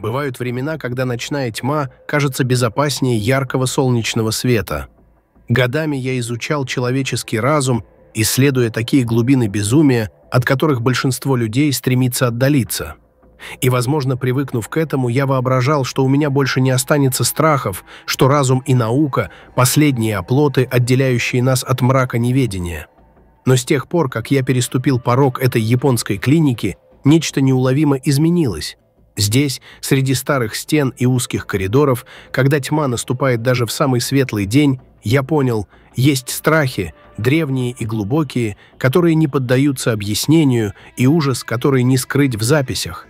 Бывают времена, когда ночная тьма кажется безопаснее яркого солнечного света. Годами я изучал человеческий разум, исследуя такие глубины безумия, от которых большинство людей стремится отдалиться. И, возможно, привыкнув к этому, я воображал, что у меня больше не останется страхов, что разум и наука – последние оплоты, отделяющие нас от мрака неведения. Но с тех пор, как я переступил порог этой японской клиники, нечто неуловимо изменилось. Здесь, среди старых стен и узких коридоров, когда тьма наступает даже в самый светлый день, я понял, есть страхи, древние и глубокие, которые не поддаются объяснению, и ужас, который не скрыть в записях.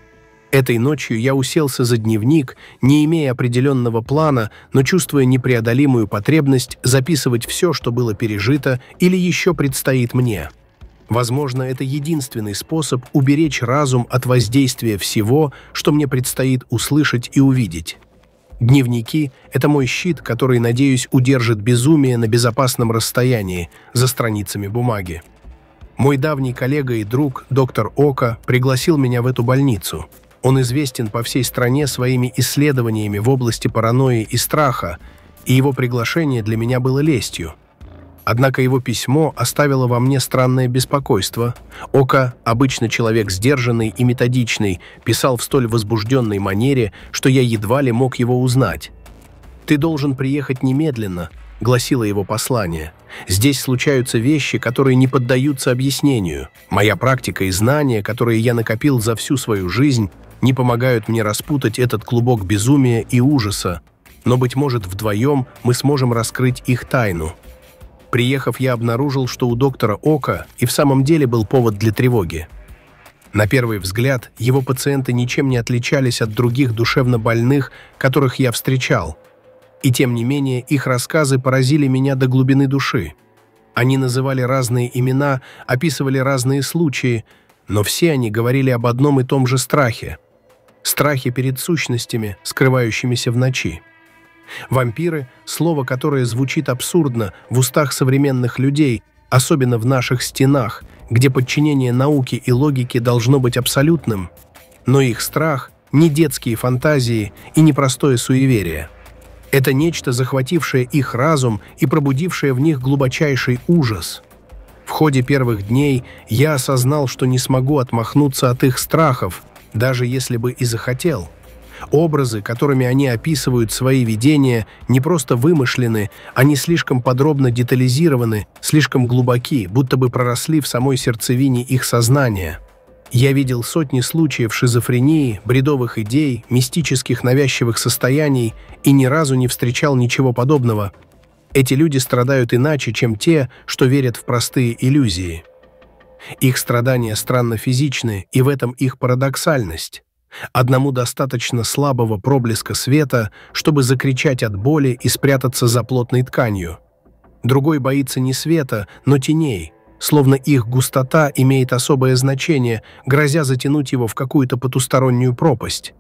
Этой ночью я уселся за дневник, не имея определенного плана, но чувствуя непреодолимую потребность записывать все, что было пережито или еще предстоит мне. Возможно, это единственный способ уберечь разум от воздействия всего, что мне предстоит услышать и увидеть. Дневники — это мой щит, который, надеюсь, удержит безумие на безопасном расстоянии, за страницами бумаги. Мой давний коллега и друг, доктор Ока, пригласил меня в эту больницу. Он известен по всей стране своими исследованиями в области паранойи и страха, и его приглашение для меня было лестью — Однако его письмо оставило во мне странное беспокойство. Ока, обычно человек сдержанный и методичный, писал в столь возбужденной манере, что я едва ли мог его узнать. «Ты должен приехать немедленно», — гласило его послание. «Здесь случаются вещи, которые не поддаются объяснению. Моя практика и знания, которые я накопил за всю свою жизнь, не помогают мне распутать этот клубок безумия и ужаса, но, быть может, вдвоем мы сможем раскрыть их тайну». Приехав, я обнаружил, что у доктора Ока и в самом деле был повод для тревоги. На первый взгляд, его пациенты ничем не отличались от других душевно больных, которых я встречал. И тем не менее, их рассказы поразили меня до глубины души. Они называли разные имена, описывали разные случаи, но все они говорили об одном и том же страхе. Страхе перед сущностями, скрывающимися в ночи. Вампиры – слово, которое звучит абсурдно в устах современных людей, особенно в наших стенах, где подчинение науке и логике должно быть абсолютным. Но их страх – не детские фантазии и непростое суеверие. Это нечто, захватившее их разум и пробудившее в них глубочайший ужас. В ходе первых дней я осознал, что не смогу отмахнуться от их страхов, даже если бы и захотел – Образы, которыми они описывают свои видения, не просто вымышлены, они слишком подробно детализированы, слишком глубоки, будто бы проросли в самой сердцевине их сознания. Я видел сотни случаев шизофрении, бредовых идей, мистических навязчивых состояний и ни разу не встречал ничего подобного. Эти люди страдают иначе, чем те, что верят в простые иллюзии. Их страдания странно физичны, и в этом их парадоксальность. Одному достаточно слабого проблеска света, чтобы закричать от боли и спрятаться за плотной тканью. Другой боится не света, но теней, словно их густота имеет особое значение, грозя затянуть его в какую-то потустороннюю пропасть.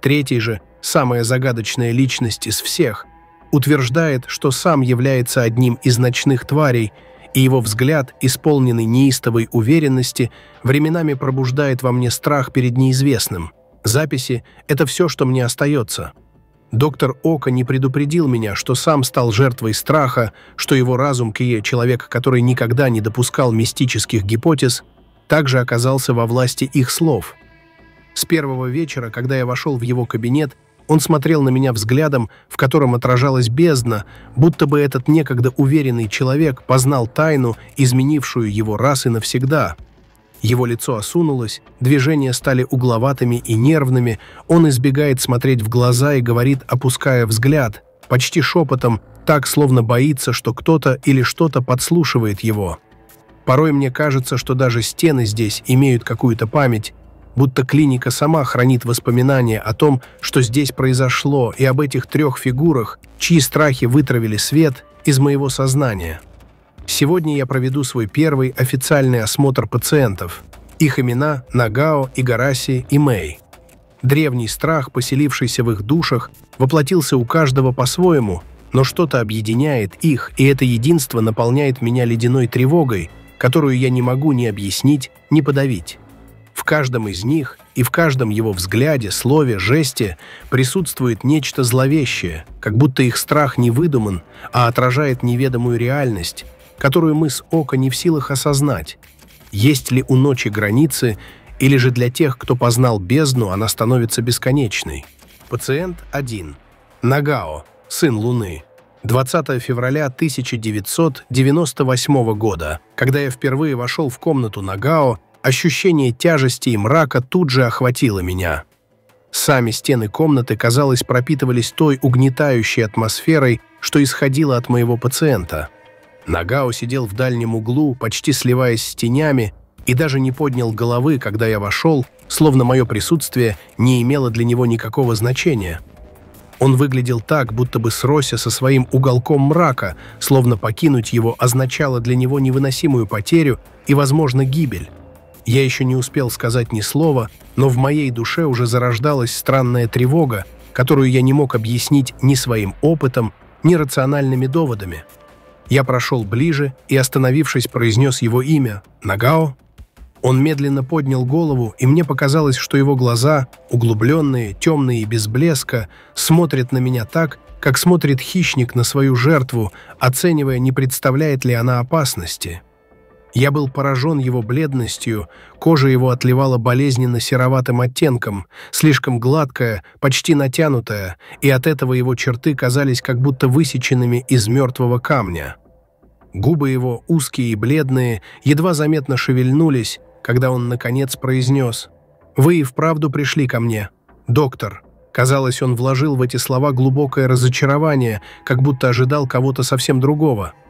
Третий же, самая загадочная личность из всех, утверждает, что сам является одним из ночных тварей, и его взгляд, исполненный неистовой уверенности, временами пробуждает во мне страх перед неизвестным – Записи – это все, что мне остается. Доктор Ока не предупредил меня, что сам стал жертвой страха, что его разум Кие, человек, который никогда не допускал мистических гипотез, также оказался во власти их слов. С первого вечера, когда я вошел в его кабинет, он смотрел на меня взглядом, в котором отражалась бездна, будто бы этот некогда уверенный человек познал тайну, изменившую его раз и навсегда – его лицо осунулось, движения стали угловатыми и нервными, он избегает смотреть в глаза и говорит, опуская взгляд, почти шепотом, так, словно боится, что кто-то или что-то подслушивает его. Порой мне кажется, что даже стены здесь имеют какую-то память, будто клиника сама хранит воспоминания о том, что здесь произошло, и об этих трех фигурах, чьи страхи вытравили свет из моего сознания». Сегодня я проведу свой первый официальный осмотр пациентов. Их имена – Нагао, Игараси и Мэй. Древний страх, поселившийся в их душах, воплотился у каждого по-своему, но что-то объединяет их, и это единство наполняет меня ледяной тревогой, которую я не могу ни объяснить, ни подавить. В каждом из них и в каждом его взгляде, слове, жесте присутствует нечто зловещее, как будто их страх не выдуман, а отражает неведомую реальность, которую мы с ока не в силах осознать. Есть ли у ночи границы, или же для тех, кто познал бездну, она становится бесконечной? Пациент 1. Нагао, сын Луны. 20 февраля 1998 года, когда я впервые вошел в комнату Нагао, ощущение тяжести и мрака тут же охватило меня. Сами стены комнаты, казалось, пропитывались той угнетающей атмосферой, что исходило от моего пациента – Нагао сидел в дальнем углу, почти сливаясь с тенями, и даже не поднял головы, когда я вошел, словно мое присутствие не имело для него никакого значения. Он выглядел так, будто бы сросся со своим уголком мрака, словно покинуть его означало для него невыносимую потерю и, возможно, гибель. Я еще не успел сказать ни слова, но в моей душе уже зарождалась странная тревога, которую я не мог объяснить ни своим опытом, ни рациональными доводами. Я прошел ближе и, остановившись, произнес его имя – Нагао. Он медленно поднял голову, и мне показалось, что его глаза, углубленные, темные и без блеска, смотрят на меня так, как смотрит хищник на свою жертву, оценивая, не представляет ли она опасности – я был поражен его бледностью, кожа его отливала болезненно-сероватым оттенком, слишком гладкая, почти натянутая, и от этого его черты казались как будто высеченными из мертвого камня. Губы его, узкие и бледные, едва заметно шевельнулись, когда он, наконец, произнес «Вы и вправду пришли ко мне, доктор». Казалось, он вложил в эти слова глубокое разочарование, как будто ожидал кого-то совсем другого –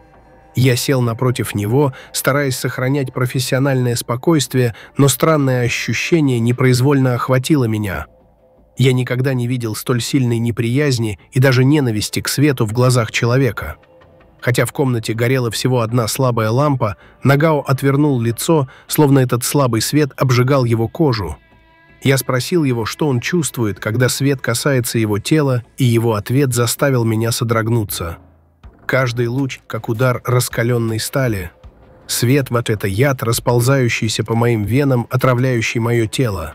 я сел напротив него, стараясь сохранять профессиональное спокойствие, но странное ощущение непроизвольно охватило меня. Я никогда не видел столь сильной неприязни и даже ненависти к свету в глазах человека. Хотя в комнате горела всего одна слабая лампа, Нагао отвернул лицо, словно этот слабый свет обжигал его кожу. Я спросил его, что он чувствует, когда свет касается его тела, и его ответ заставил меня содрогнуться. Каждый луч, как удар раскаленной стали. Свет вот это яд, расползающийся по моим венам, отравляющий мое тело.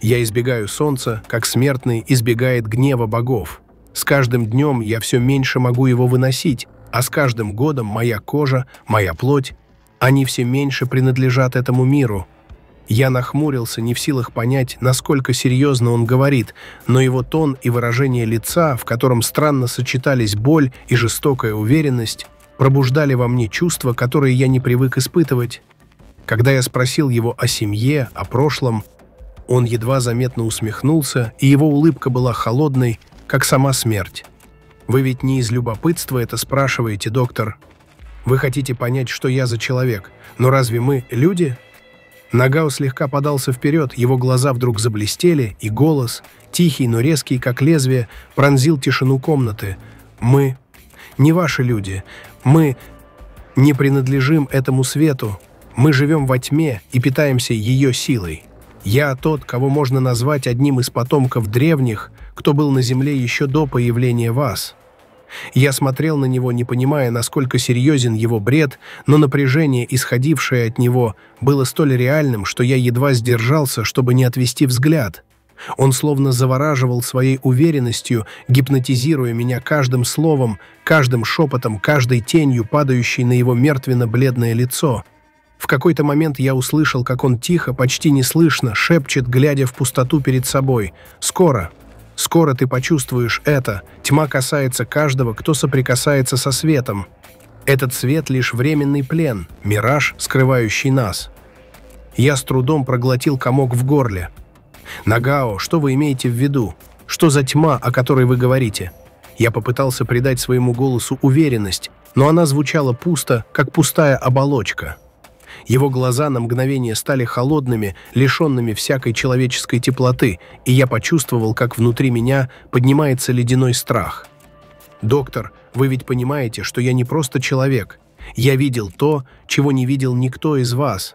Я избегаю солнца, как смертный избегает гнева богов. С каждым днем я все меньше могу его выносить, а с каждым годом моя кожа, моя плоть, они все меньше принадлежат этому миру – я нахмурился, не в силах понять, насколько серьезно он говорит, но его тон и выражение лица, в котором странно сочетались боль и жестокая уверенность, пробуждали во мне чувства, которые я не привык испытывать. Когда я спросил его о семье, о прошлом, он едва заметно усмехнулся, и его улыбка была холодной, как сама смерть. «Вы ведь не из любопытства это спрашиваете, доктор. Вы хотите понять, что я за человек, но разве мы люди?» Нагау слегка подался вперед, его глаза вдруг заблестели, и голос, тихий, но резкий, как лезвие, пронзил тишину комнаты. «Мы не ваши люди. Мы не принадлежим этому свету. Мы живем во тьме и питаемся ее силой. Я тот, кого можно назвать одним из потомков древних, кто был на земле еще до появления вас. Я смотрел на него, не понимая, насколько серьезен его бред, но напряжение, исходившее от него, было столь реальным, что я едва сдержался, чтобы не отвести взгляд. Он словно завораживал своей уверенностью, гипнотизируя меня каждым словом, каждым шепотом, каждой тенью, падающей на его мертвенно-бледное лицо. В какой-то момент я услышал, как он тихо, почти неслышно, шепчет, глядя в пустоту перед собой «Скоро! Скоро ты почувствуешь это. Тьма касается каждого, кто соприкасается со светом. Этот свет — лишь временный плен, мираж, скрывающий нас. Я с трудом проглотил комок в горле. «Нагао, что вы имеете в виду? Что за тьма, о которой вы говорите?» Я попытался придать своему голосу уверенность, но она звучала пусто, как пустая оболочка. Его глаза на мгновение стали холодными, лишенными всякой человеческой теплоты, и я почувствовал, как внутри меня поднимается ледяной страх. «Доктор, вы ведь понимаете, что я не просто человек. Я видел то, чего не видел никто из вас.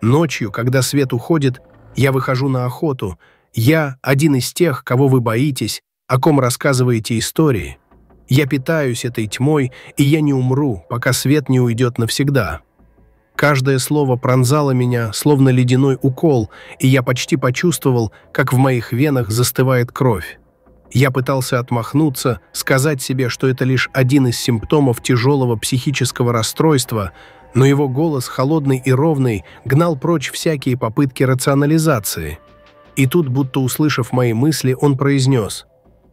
Ночью, когда свет уходит, я выхожу на охоту. Я один из тех, кого вы боитесь, о ком рассказываете истории. Я питаюсь этой тьмой, и я не умру, пока свет не уйдет навсегда». Каждое слово пронзало меня, словно ледяной укол, и я почти почувствовал, как в моих венах застывает кровь. Я пытался отмахнуться, сказать себе, что это лишь один из симптомов тяжелого психического расстройства, но его голос, холодный и ровный, гнал прочь всякие попытки рационализации. И тут, будто услышав мои мысли, он произнес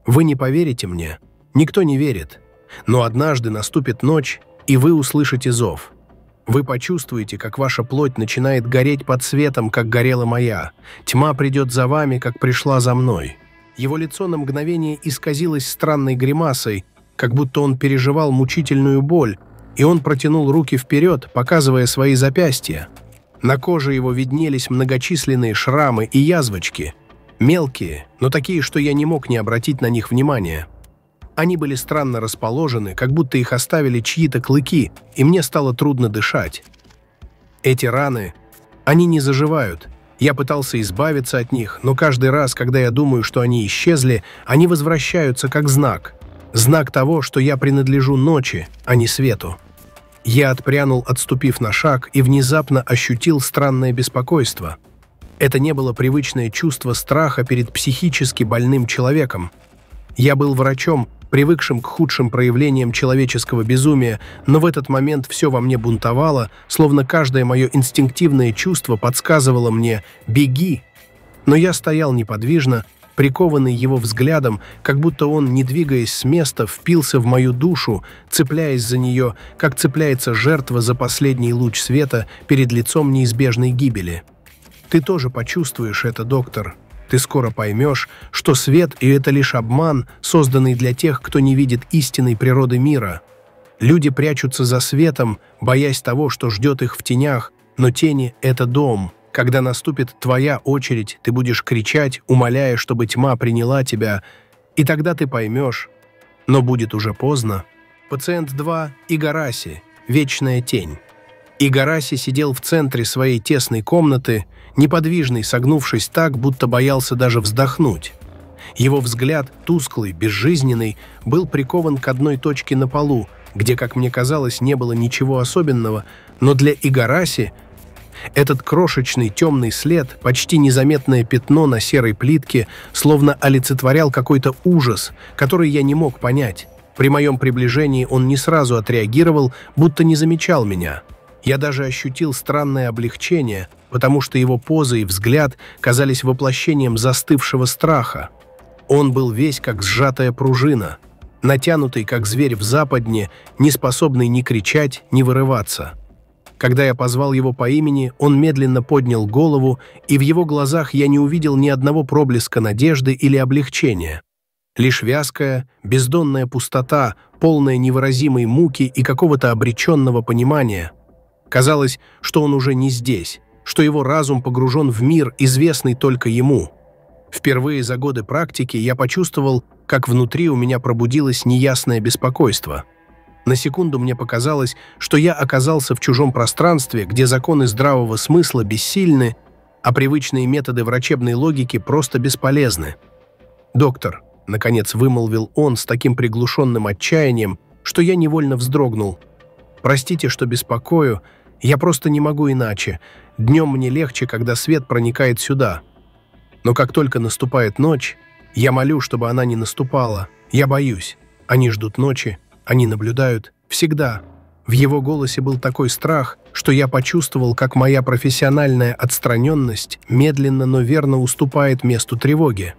«Вы не поверите мне? Никто не верит. Но однажды наступит ночь, и вы услышите зов». Вы почувствуете, как ваша плоть начинает гореть под светом, как горела моя. Тьма придет за вами, как пришла за мной». Его лицо на мгновение исказилось странной гримасой, как будто он переживал мучительную боль, и он протянул руки вперед, показывая свои запястья. На коже его виднелись многочисленные шрамы и язвочки, мелкие, но такие, что я не мог не обратить на них внимания. Они были странно расположены, как будто их оставили чьи-то клыки, и мне стало трудно дышать. Эти раны, они не заживают. Я пытался избавиться от них, но каждый раз, когда я думаю, что они исчезли, они возвращаются как знак. Знак того, что я принадлежу ночи, а не свету. Я отпрянул, отступив на шаг, и внезапно ощутил странное беспокойство. Это не было привычное чувство страха перед психически больным человеком. Я был врачом, привыкшим к худшим проявлениям человеческого безумия, но в этот момент все во мне бунтовало, словно каждое мое инстинктивное чувство подсказывало мне «беги». Но я стоял неподвижно, прикованный его взглядом, как будто он, не двигаясь с места, впился в мою душу, цепляясь за нее, как цепляется жертва за последний луч света перед лицом неизбежной гибели. «Ты тоже почувствуешь это, доктор», ты скоро поймешь, что свет и это лишь обман, созданный для тех, кто не видит истинной природы мира. Люди прячутся за светом, боясь того, что ждет их в тенях, но тени — это дом. Когда наступит твоя очередь, ты будешь кричать, умоляя, чтобы тьма приняла тебя, и тогда ты поймешь. Но будет уже поздно. Пациент 2 — Игараси, вечная тень. Игараси сидел в центре своей тесной комнаты — неподвижный, согнувшись так, будто боялся даже вздохнуть. Его взгляд, тусклый, безжизненный, был прикован к одной точке на полу, где, как мне казалось, не было ничего особенного, но для Игараси этот крошечный темный след, почти незаметное пятно на серой плитке, словно олицетворял какой-то ужас, который я не мог понять. При моем приближении он не сразу отреагировал, будто не замечал меня. Я даже ощутил странное облегчение, потому что его поза и взгляд казались воплощением застывшего страха. Он был весь как сжатая пружина, натянутый, как зверь в западне, не способный ни кричать, ни вырываться. Когда я позвал его по имени, он медленно поднял голову, и в его глазах я не увидел ни одного проблеска надежды или облегчения. Лишь вязкая, бездонная пустота, полная невыразимой муки и какого-то обреченного понимания – Казалось, что он уже не здесь, что его разум погружен в мир, известный только ему. Впервые за годы практики я почувствовал, как внутри у меня пробудилось неясное беспокойство. На секунду мне показалось, что я оказался в чужом пространстве, где законы здравого смысла бессильны, а привычные методы врачебной логики просто бесполезны. «Доктор», — наконец вымолвил он с таким приглушенным отчаянием, что я невольно вздрогнул. «Простите, что беспокою, я просто не могу иначе. Днем мне легче, когда свет проникает сюда. Но как только наступает ночь, я молю, чтобы она не наступала. Я боюсь. Они ждут ночи, они наблюдают. Всегда. В его голосе был такой страх, что я почувствовал, как моя профессиональная отстраненность медленно, но верно уступает месту тревоги.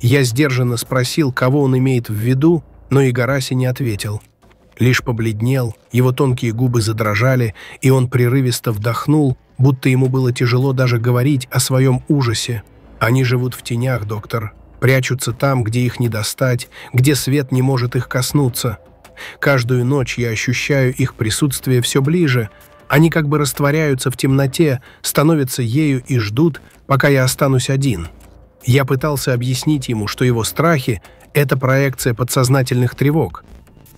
Я сдержанно спросил, кого он имеет в виду, но Игараси не ответил – лишь побледнел, его тонкие губы задрожали, и он прерывисто вдохнул, будто ему было тяжело даже говорить о своем ужасе. «Они живут в тенях, доктор. Прячутся там, где их не достать, где свет не может их коснуться. Каждую ночь я ощущаю их присутствие все ближе. Они как бы растворяются в темноте, становятся ею и ждут, пока я останусь один». Я пытался объяснить ему, что его страхи – это проекция подсознательных тревог –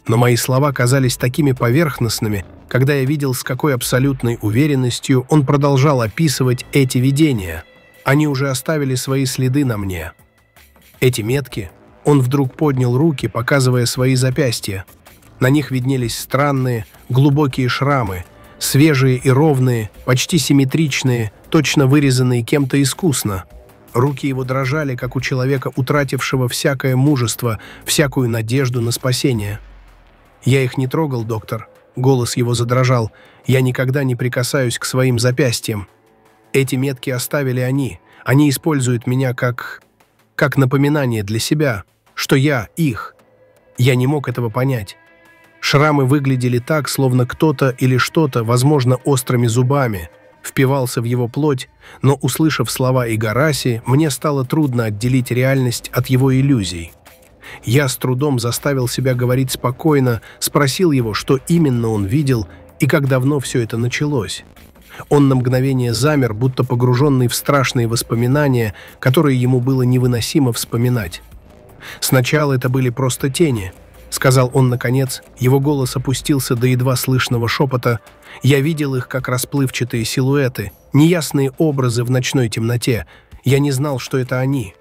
но мои слова казались такими поверхностными, когда я видел, с какой абсолютной уверенностью он продолжал описывать эти видения. Они уже оставили свои следы на мне. Эти метки... Он вдруг поднял руки, показывая свои запястья. На них виднелись странные, глубокие шрамы, свежие и ровные, почти симметричные, точно вырезанные кем-то искусно. Руки его дрожали, как у человека, утратившего всякое мужество, всякую надежду на спасение. «Я их не трогал, доктор». Голос его задрожал. «Я никогда не прикасаюсь к своим запястьям. Эти метки оставили они. Они используют меня как... как напоминание для себя, что я их. Я не мог этого понять». Шрамы выглядели так, словно кто-то или что-то, возможно, острыми зубами, впивался в его плоть, но, услышав слова Игараси, мне стало трудно отделить реальность от его иллюзий. Я с трудом заставил себя говорить спокойно, спросил его, что именно он видел и как давно все это началось. Он на мгновение замер, будто погруженный в страшные воспоминания, которые ему было невыносимо вспоминать. «Сначала это были просто тени», — сказал он наконец. Его голос опустился до едва слышного шепота. «Я видел их, как расплывчатые силуэты, неясные образы в ночной темноте. Я не знал, что это они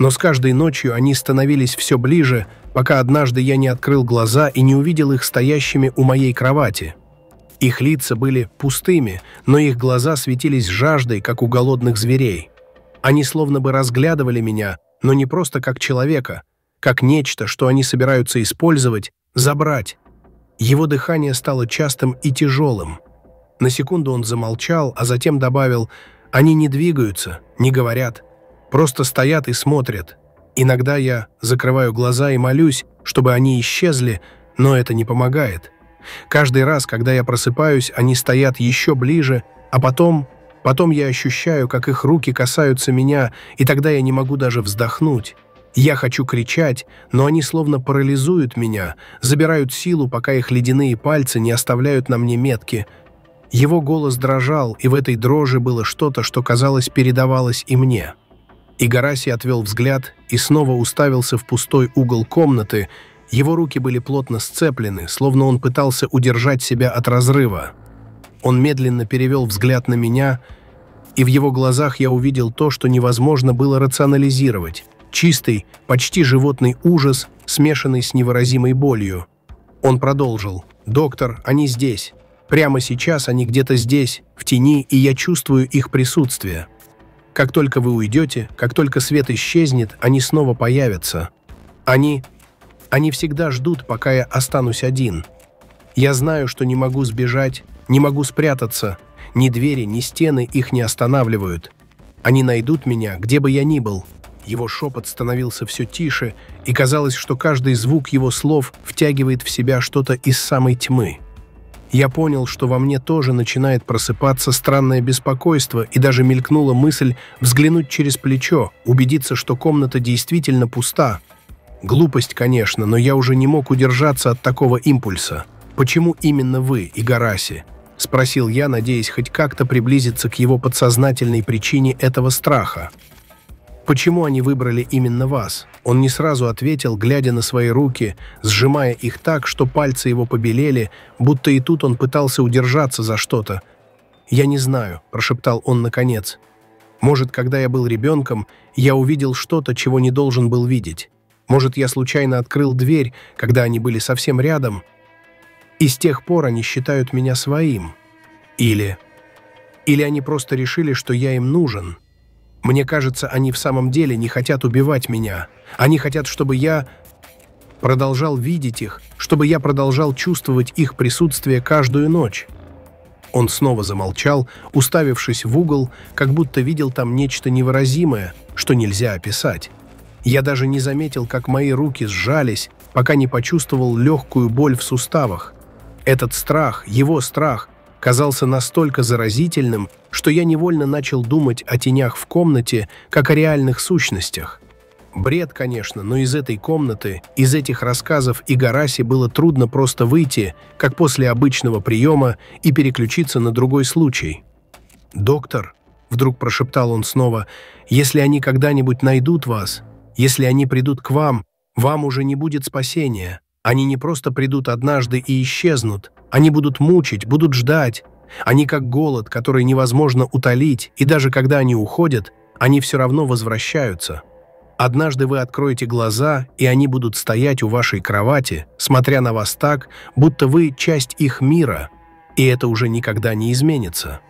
но с каждой ночью они становились все ближе, пока однажды я не открыл глаза и не увидел их стоящими у моей кровати. Их лица были пустыми, но их глаза светились жаждой, как у голодных зверей. Они словно бы разглядывали меня, но не просто как человека, как нечто, что они собираются использовать, забрать. Его дыхание стало частым и тяжелым. На секунду он замолчал, а затем добавил «Они не двигаются, не говорят, Просто стоят и смотрят. Иногда я закрываю глаза и молюсь, чтобы они исчезли, но это не помогает. Каждый раз, когда я просыпаюсь, они стоят еще ближе, а потом... Потом я ощущаю, как их руки касаются меня, и тогда я не могу даже вздохнуть. Я хочу кричать, но они словно парализуют меня, забирают силу, пока их ледяные пальцы не оставляют на мне метки. Его голос дрожал, и в этой дрожи было что-то, что, казалось, передавалось и мне. Игараси отвел взгляд и снова уставился в пустой угол комнаты. Его руки были плотно сцеплены, словно он пытался удержать себя от разрыва. Он медленно перевел взгляд на меня, и в его глазах я увидел то, что невозможно было рационализировать. Чистый, почти животный ужас, смешанный с невыразимой болью. Он продолжил. «Доктор, они здесь. Прямо сейчас они где-то здесь, в тени, и я чувствую их присутствие». Как только вы уйдете, как только свет исчезнет, они снова появятся. Они... Они всегда ждут, пока я останусь один. Я знаю, что не могу сбежать, не могу спрятаться. Ни двери, ни стены их не останавливают. Они найдут меня, где бы я ни был. Его шепот становился все тише, и казалось, что каждый звук его слов втягивает в себя что-то из самой тьмы. Я понял, что во мне тоже начинает просыпаться странное беспокойство, и даже мелькнула мысль взглянуть через плечо, убедиться, что комната действительно пуста. Глупость, конечно, но я уже не мог удержаться от такого импульса. «Почему именно вы, Игараси?» – спросил я, надеясь хоть как-то приблизиться к его подсознательной причине этого страха. Почему они выбрали именно вас? Он не сразу ответил, глядя на свои руки, сжимая их так, что пальцы его побелели, будто и тут он пытался удержаться за что-то. «Я не знаю», – прошептал он наконец. «Может, когда я был ребенком, я увидел что-то, чего не должен был видеть. Может, я случайно открыл дверь, когда они были совсем рядом. И с тех пор они считают меня своим. Или... Или они просто решили, что я им нужен». Мне кажется, они в самом деле не хотят убивать меня. Они хотят, чтобы я продолжал видеть их, чтобы я продолжал чувствовать их присутствие каждую ночь. Он снова замолчал, уставившись в угол, как будто видел там нечто невыразимое, что нельзя описать. Я даже не заметил, как мои руки сжались, пока не почувствовал легкую боль в суставах. Этот страх, его страх, казался настолько заразительным, что я невольно начал думать о тенях в комнате, как о реальных сущностях. Бред, конечно, но из этой комнаты, из этих рассказов и Гараси было трудно просто выйти, как после обычного приема, и переключиться на другой случай. «Доктор», — вдруг прошептал он снова, — «если они когда-нибудь найдут вас, если они придут к вам, вам уже не будет спасения. Они не просто придут однажды и исчезнут, они будут мучить, будут ждать. Они как голод, который невозможно утолить, и даже когда они уходят, они все равно возвращаются. Однажды вы откроете глаза, и они будут стоять у вашей кровати, смотря на вас так, будто вы часть их мира, и это уже никогда не изменится.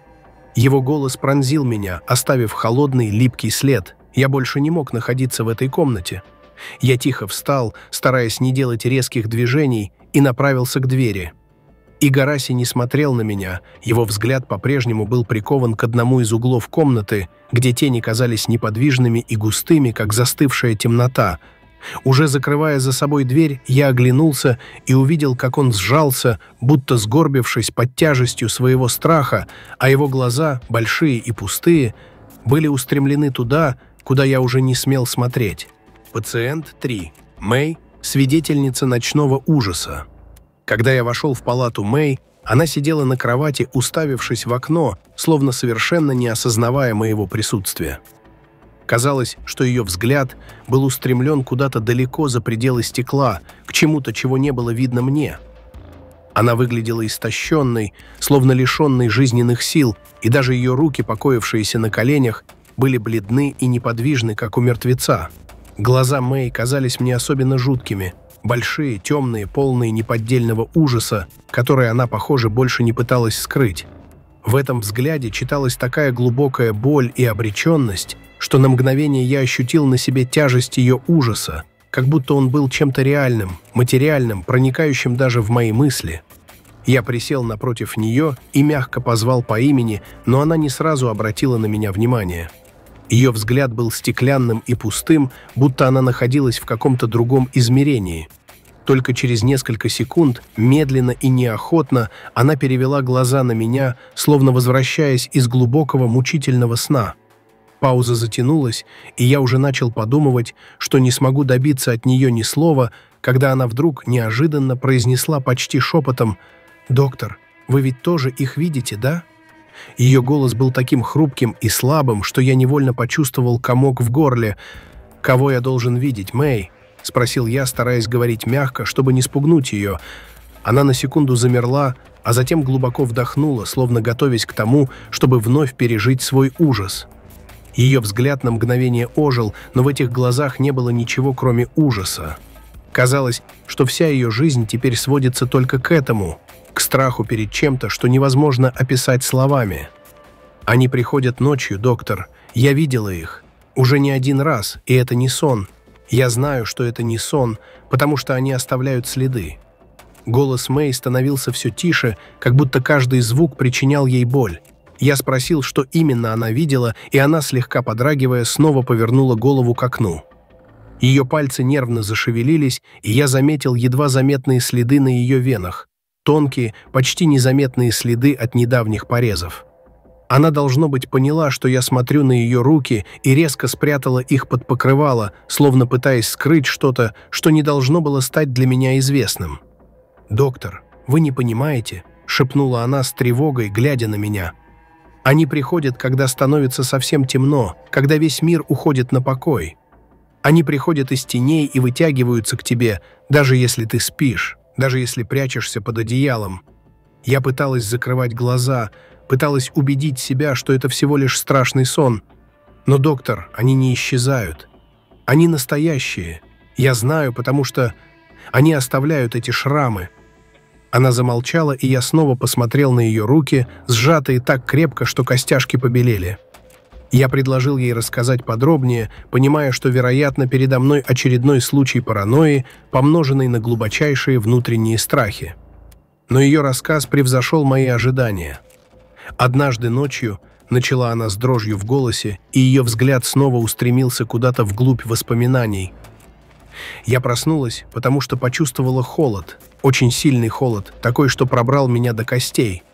Его голос пронзил меня, оставив холодный, липкий след. Я больше не мог находиться в этой комнате. Я тихо встал, стараясь не делать резких движений, и направился к двери – Игараси не смотрел на меня, его взгляд по-прежнему был прикован к одному из углов комнаты, где тени казались неподвижными и густыми, как застывшая темнота. Уже закрывая за собой дверь, я оглянулся и увидел, как он сжался, будто сгорбившись под тяжестью своего страха, а его глаза, большие и пустые, были устремлены туда, куда я уже не смел смотреть. Пациент 3. Мэй, свидетельница ночного ужаса. Когда я вошел в палату Мэй, она сидела на кровати, уставившись в окно, словно совершенно не осознавая моего присутствия. Казалось, что ее взгляд был устремлен куда-то далеко за пределы стекла, к чему-то, чего не было видно мне. Она выглядела истощенной, словно лишенной жизненных сил, и даже ее руки, покоившиеся на коленях, были бледны и неподвижны, как у мертвеца. Глаза Мэй казались мне особенно жуткими – большие, темные, полные неподдельного ужаса, который она, похоже, больше не пыталась скрыть. В этом взгляде читалась такая глубокая боль и обреченность, что на мгновение я ощутил на себе тяжесть ее ужаса, как будто он был чем-то реальным, материальным, проникающим даже в мои мысли. Я присел напротив нее и мягко позвал по имени, но она не сразу обратила на меня внимание – ее взгляд был стеклянным и пустым, будто она находилась в каком-то другом измерении. Только через несколько секунд, медленно и неохотно, она перевела глаза на меня, словно возвращаясь из глубокого мучительного сна. Пауза затянулась, и я уже начал подумывать, что не смогу добиться от нее ни слова, когда она вдруг неожиданно произнесла почти шепотом «Доктор, вы ведь тоже их видите, да?» Ее голос был таким хрупким и слабым, что я невольно почувствовал комок в горле. «Кого я должен видеть, Мэй?» — спросил я, стараясь говорить мягко, чтобы не спугнуть ее. Она на секунду замерла, а затем глубоко вдохнула, словно готовясь к тому, чтобы вновь пережить свой ужас. Ее взгляд на мгновение ожил, но в этих глазах не было ничего, кроме ужаса. Казалось, что вся ее жизнь теперь сводится только к этому — страху перед чем-то, что невозможно описать словами. Они приходят ночью, доктор. Я видела их. Уже не один раз, и это не сон. Я знаю, что это не сон, потому что они оставляют следы. Голос Мэй становился все тише, как будто каждый звук причинял ей боль. Я спросил, что именно она видела, и она, слегка подрагивая, снова повернула голову к окну. Ее пальцы нервно зашевелились, и я заметил едва заметные следы на ее венах тонкие, почти незаметные следы от недавних порезов. Она, должно быть, поняла, что я смотрю на ее руки и резко спрятала их под покрывало, словно пытаясь скрыть что-то, что не должно было стать для меня известным. «Доктор, вы не понимаете?» – шепнула она с тревогой, глядя на меня. «Они приходят, когда становится совсем темно, когда весь мир уходит на покой. Они приходят из теней и вытягиваются к тебе, даже если ты спишь даже если прячешься под одеялом. Я пыталась закрывать глаза, пыталась убедить себя, что это всего лишь страшный сон. Но, доктор, они не исчезают. Они настоящие. Я знаю, потому что они оставляют эти шрамы. Она замолчала, и я снова посмотрел на ее руки, сжатые так крепко, что костяшки побелели. Я предложил ей рассказать подробнее, понимая, что, вероятно, передо мной очередной случай паранойи, помноженный на глубочайшие внутренние страхи. Но ее рассказ превзошел мои ожидания. Однажды ночью начала она с дрожью в голосе, и ее взгляд снова устремился куда-то вглубь воспоминаний. Я проснулась, потому что почувствовала холод, очень сильный холод, такой, что пробрал меня до костей.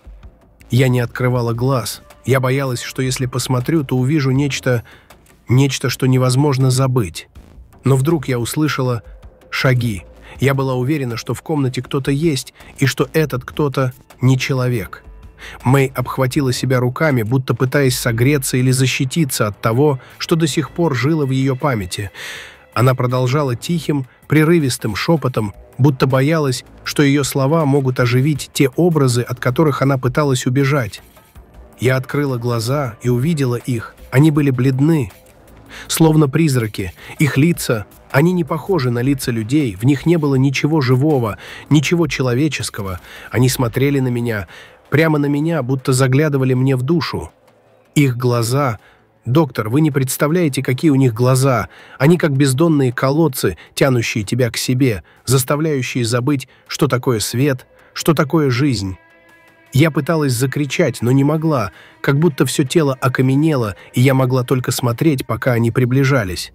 Я не открывала глаз – я боялась, что если посмотрю, то увижу нечто, нечто, что невозможно забыть. Но вдруг я услышала шаги. Я была уверена, что в комнате кто-то есть, и что этот кто-то не человек. Мэй обхватила себя руками, будто пытаясь согреться или защититься от того, что до сих пор жило в ее памяти. Она продолжала тихим, прерывистым шепотом, будто боялась, что ее слова могут оживить те образы, от которых она пыталась убежать. Я открыла глаза и увидела их. Они были бледны, словно призраки. Их лица, они не похожи на лица людей, в них не было ничего живого, ничего человеческого. Они смотрели на меня, прямо на меня, будто заглядывали мне в душу. Их глаза... Доктор, вы не представляете, какие у них глаза. Они как бездонные колодцы, тянущие тебя к себе, заставляющие забыть, что такое свет, что такое жизнь. Я пыталась закричать, но не могла, как будто все тело окаменело, и я могла только смотреть, пока они приближались.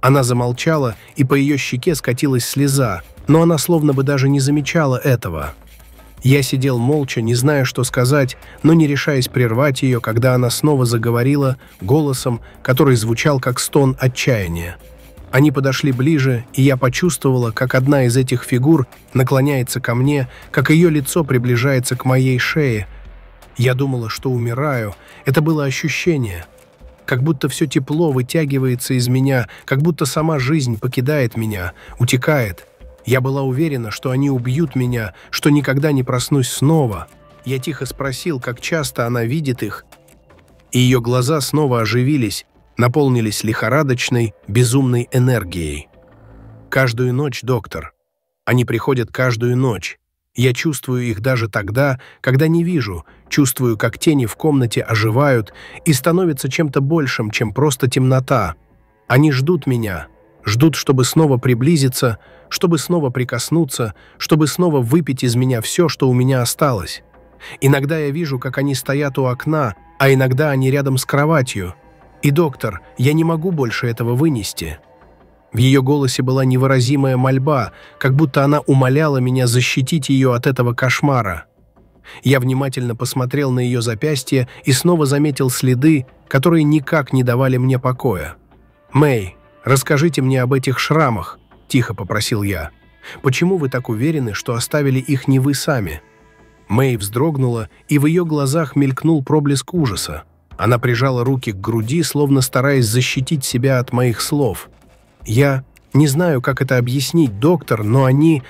Она замолчала, и по ее щеке скатилась слеза, но она словно бы даже не замечала этого. Я сидел молча, не зная, что сказать, но не решаясь прервать ее, когда она снова заговорила голосом, который звучал как стон отчаяния. Они подошли ближе, и я почувствовала, как одна из этих фигур наклоняется ко мне, как ее лицо приближается к моей шее. Я думала, что умираю. Это было ощущение. Как будто все тепло вытягивается из меня, как будто сама жизнь покидает меня, утекает. Я была уверена, что они убьют меня, что никогда не проснусь снова. Я тихо спросил, как часто она видит их. И ее глаза снова оживились, наполнились лихорадочной, безумной энергией. «Каждую ночь, доктор. Они приходят каждую ночь. Я чувствую их даже тогда, когда не вижу, чувствую, как тени в комнате оживают и становятся чем-то большим, чем просто темнота. Они ждут меня, ждут, чтобы снова приблизиться, чтобы снова прикоснуться, чтобы снова выпить из меня все, что у меня осталось. Иногда я вижу, как они стоят у окна, а иногда они рядом с кроватью, и, доктор, я не могу больше этого вынести». В ее голосе была невыразимая мольба, как будто она умоляла меня защитить ее от этого кошмара. Я внимательно посмотрел на ее запястье и снова заметил следы, которые никак не давали мне покоя. «Мэй, расскажите мне об этих шрамах», – тихо попросил я. «Почему вы так уверены, что оставили их не вы сами?» Мэй вздрогнула, и в ее глазах мелькнул проблеск ужаса. Она прижала руки к груди, словно стараясь защитить себя от моих слов. «Я не знаю, как это объяснить, доктор, но они...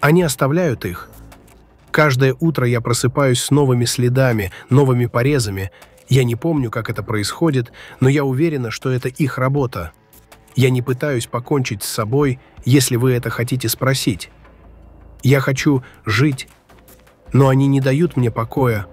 они оставляют их. Каждое утро я просыпаюсь с новыми следами, новыми порезами. Я не помню, как это происходит, но я уверена, что это их работа. Я не пытаюсь покончить с собой, если вы это хотите спросить. Я хочу жить, но они не дают мне покоя,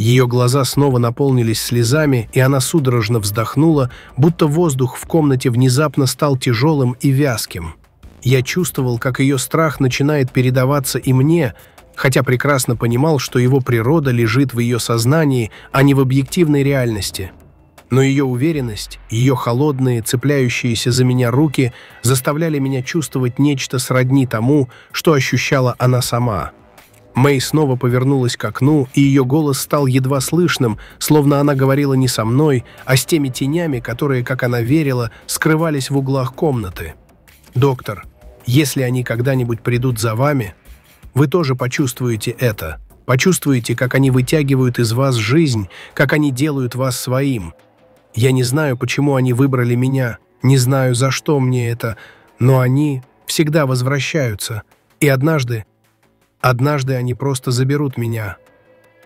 ее глаза снова наполнились слезами, и она судорожно вздохнула, будто воздух в комнате внезапно стал тяжелым и вязким. Я чувствовал, как ее страх начинает передаваться и мне, хотя прекрасно понимал, что его природа лежит в ее сознании, а не в объективной реальности. Но ее уверенность, ее холодные, цепляющиеся за меня руки заставляли меня чувствовать нечто сродни тому, что ощущала она сама – Мэй снова повернулась к окну, и ее голос стал едва слышным, словно она говорила не со мной, а с теми тенями, которые, как она верила, скрывались в углах комнаты. «Доктор, если они когда-нибудь придут за вами, вы тоже почувствуете это. Почувствуете, как они вытягивают из вас жизнь, как они делают вас своим. Я не знаю, почему они выбрали меня, не знаю, за что мне это, но они всегда возвращаются. И однажды Однажды они просто заберут меня».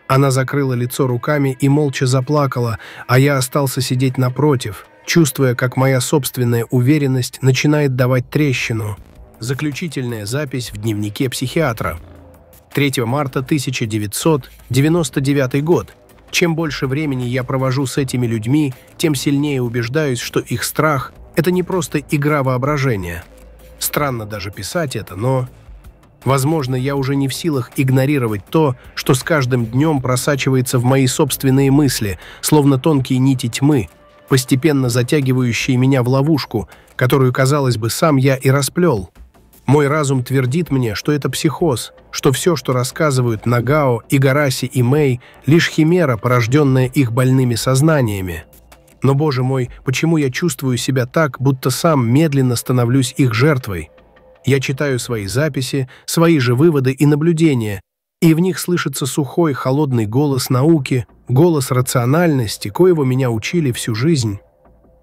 Она закрыла лицо руками и молча заплакала, а я остался сидеть напротив, чувствуя, как моя собственная уверенность начинает давать трещину. Заключительная запись в дневнике психиатра. 3 марта 1999 год. Чем больше времени я провожу с этими людьми, тем сильнее убеждаюсь, что их страх – это не просто игра воображения. Странно даже писать это, но Возможно, я уже не в силах игнорировать то, что с каждым днем просачивается в мои собственные мысли, словно тонкие нити тьмы, постепенно затягивающие меня в ловушку, которую, казалось бы, сам я и расплел. Мой разум твердит мне, что это психоз, что все, что рассказывают Нагао, Игараси и Мэй, лишь химера, порожденная их больными сознаниями. Но, боже мой, почему я чувствую себя так, будто сам медленно становлюсь их жертвой? Я читаю свои записи, свои же выводы и наблюдения, и в них слышится сухой, холодный голос науки, голос рациональности, коего меня учили всю жизнь.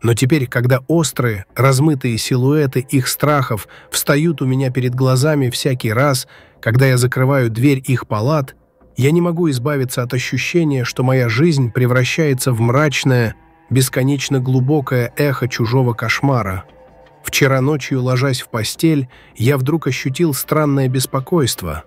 Но теперь, когда острые, размытые силуэты их страхов встают у меня перед глазами всякий раз, когда я закрываю дверь их палат, я не могу избавиться от ощущения, что моя жизнь превращается в мрачное, бесконечно глубокое эхо чужого кошмара – Вчера ночью, ложась в постель, я вдруг ощутил странное беспокойство.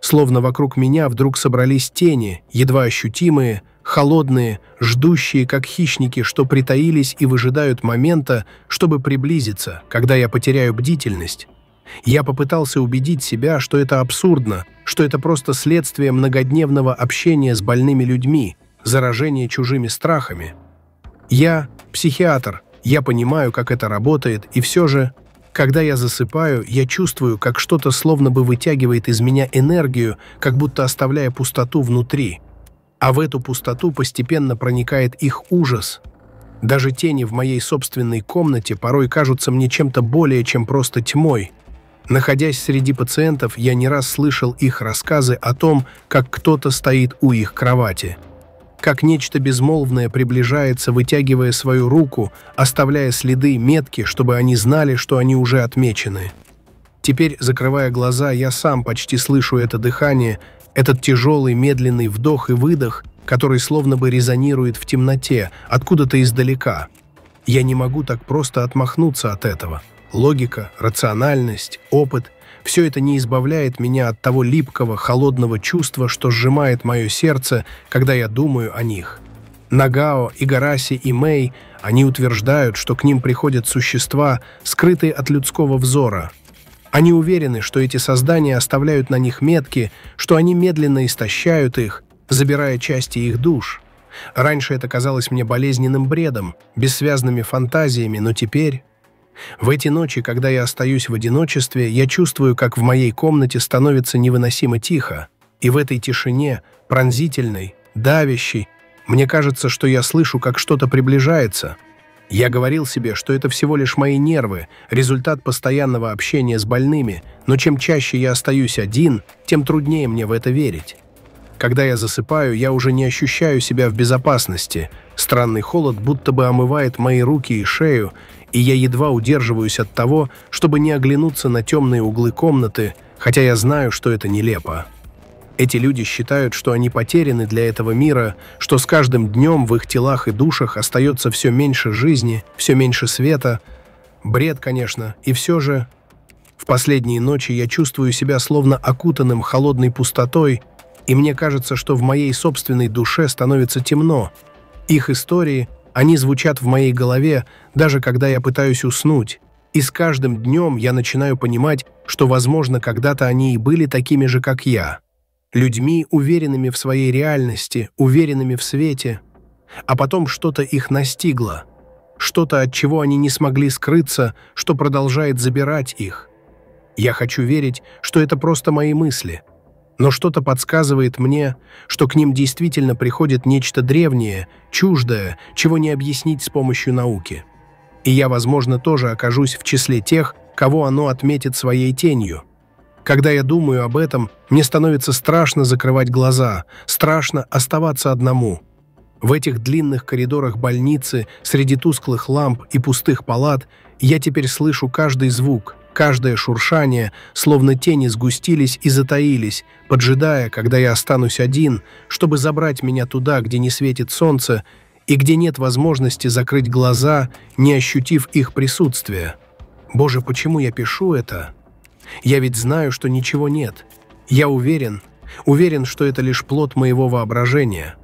Словно вокруг меня вдруг собрались тени, едва ощутимые, холодные, ждущие, как хищники, что притаились и выжидают момента, чтобы приблизиться, когда я потеряю бдительность. Я попытался убедить себя, что это абсурдно, что это просто следствие многодневного общения с больными людьми, заражение чужими страхами. Я – психиатр, я понимаю, как это работает, и все же, когда я засыпаю, я чувствую, как что-то словно бы вытягивает из меня энергию, как будто оставляя пустоту внутри. А в эту пустоту постепенно проникает их ужас. Даже тени в моей собственной комнате порой кажутся мне чем-то более, чем просто тьмой. Находясь среди пациентов, я не раз слышал их рассказы о том, как кто-то стоит у их кровати – как нечто безмолвное приближается, вытягивая свою руку, оставляя следы, метки, чтобы они знали, что они уже отмечены. Теперь, закрывая глаза, я сам почти слышу это дыхание, этот тяжелый медленный вдох и выдох, который словно бы резонирует в темноте, откуда-то издалека. Я не могу так просто отмахнуться от этого. Логика, рациональность, опыт все это не избавляет меня от того липкого, холодного чувства, что сжимает мое сердце, когда я думаю о них. Нагао, Игараси и Мэй, они утверждают, что к ним приходят существа, скрытые от людского взора. Они уверены, что эти создания оставляют на них метки, что они медленно истощают их, забирая части их душ. Раньше это казалось мне болезненным бредом, бессвязными фантазиями, но теперь... В эти ночи, когда я остаюсь в одиночестве, я чувствую, как в моей комнате становится невыносимо тихо, и в этой тишине, пронзительной, давящей, мне кажется, что я слышу, как что-то приближается. Я говорил себе, что это всего лишь мои нервы, результат постоянного общения с больными, но чем чаще я остаюсь один, тем труднее мне в это верить. Когда я засыпаю, я уже не ощущаю себя в безопасности. Странный холод будто бы омывает мои руки и шею, и я едва удерживаюсь от того, чтобы не оглянуться на темные углы комнаты, хотя я знаю, что это нелепо. Эти люди считают, что они потеряны для этого мира, что с каждым днем в их телах и душах остается все меньше жизни, все меньше света. Бред, конечно, и все же... В последние ночи я чувствую себя словно окутанным холодной пустотой, и мне кажется, что в моей собственной душе становится темно. Их истории они звучат в моей голове, даже когда я пытаюсь уснуть. И с каждым днем я начинаю понимать, что, возможно, когда-то они и были такими же, как я. Людьми, уверенными в своей реальности, уверенными в свете. А потом что-то их настигло. Что-то, от чего они не смогли скрыться, что продолжает забирать их. Я хочу верить, что это просто мои мысли – но что-то подсказывает мне, что к ним действительно приходит нечто древнее, чуждое, чего не объяснить с помощью науки. И я, возможно, тоже окажусь в числе тех, кого оно отметит своей тенью. Когда я думаю об этом, мне становится страшно закрывать глаза, страшно оставаться одному. В этих длинных коридорах больницы, среди тусклых ламп и пустых палат, я теперь слышу каждый звук – Каждое шуршание, словно тени, сгустились и затаились, поджидая, когда я останусь один, чтобы забрать меня туда, где не светит солнце и где нет возможности закрыть глаза, не ощутив их присутствия. Боже, почему я пишу это? Я ведь знаю, что ничего нет. Я уверен, уверен, что это лишь плод моего воображения.